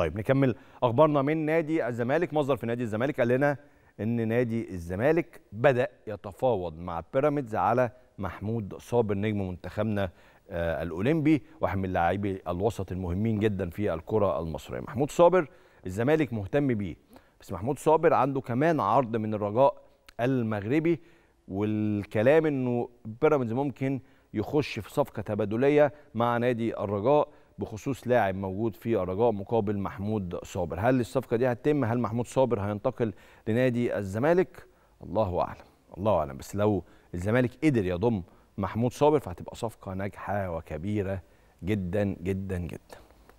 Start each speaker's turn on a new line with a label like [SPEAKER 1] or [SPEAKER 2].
[SPEAKER 1] طيب نكمل اخبارنا من نادي الزمالك مصدر في نادي الزمالك قال لنا ان نادي الزمالك بدا يتفاوض مع بيراميدز على محمود صابر نجم منتخبنا آه، الاولمبي واحد من لاعبي الوسط المهمين جدا في الكره المصريه محمود صابر الزمالك مهتم بيه بس محمود صابر عنده كمان عرض من الرجاء المغربي والكلام انه بيراميدز ممكن يخش في صفقه تبادليه مع نادي الرجاء بخصوص لاعب موجود في الرجاء مقابل محمود صابر هل الصفقه دي هتتم هل محمود صابر هينتقل لنادي الزمالك الله اعلم الله اعلم بس لو الزمالك قدر يضم محمود صابر فهتبقى صفقه ناجحه وكبيره جدا جدا جدا